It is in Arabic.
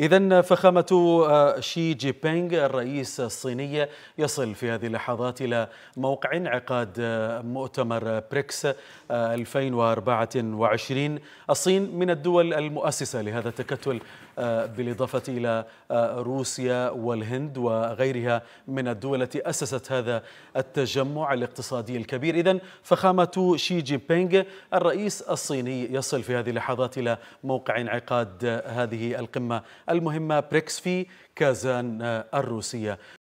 إذا فخامة آه، شي جي بينغ الرئيس الصيني يصل في هذه اللحظات إلى موقع انعقاد آه، مؤتمر بريكس 2024 آه، الصين من الدول المؤسسة لهذا التكتل بالإضافة إلى روسيا والهند وغيرها من الدول التي أسست هذا التجمع الاقتصادي الكبير إذا فخامة شي جي بينغ الرئيس الصيني يصل في هذه اللحظات إلى موقع انعقاد هذه القمة المهمة بريكس في كازان الروسية